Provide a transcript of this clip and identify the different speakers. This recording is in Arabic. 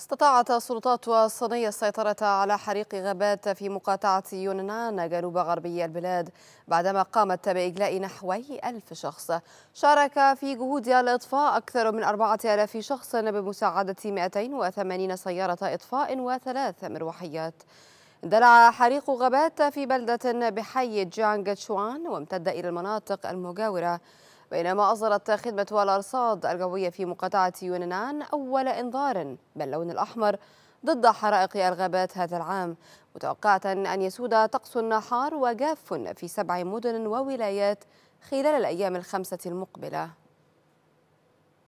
Speaker 1: استطاعت السلطات الصينية السيطرة على حريق غابات في مقاطعة يونان جنوب غربي البلاد بعدما قامت بإجلاء نحوي ألف شخص شارك في جهود الإطفاء أكثر من أربعة آلاف شخص بمساعدة 280 سيارة إطفاء وثلاث مروحيات اندلع حريق غابات في بلدة بحي جانغ تشوان وامتد إلى المناطق المجاورة بينما أصدرت خدمة الأرصاد الجوية في مقاطعة يونان أول إنذار باللون الأحمر ضد حرائق الغابات هذا العام متوقعة أن يسود طقس حار وجاف في سبع مدن وولايات خلال الأيام الخمسة المقبلة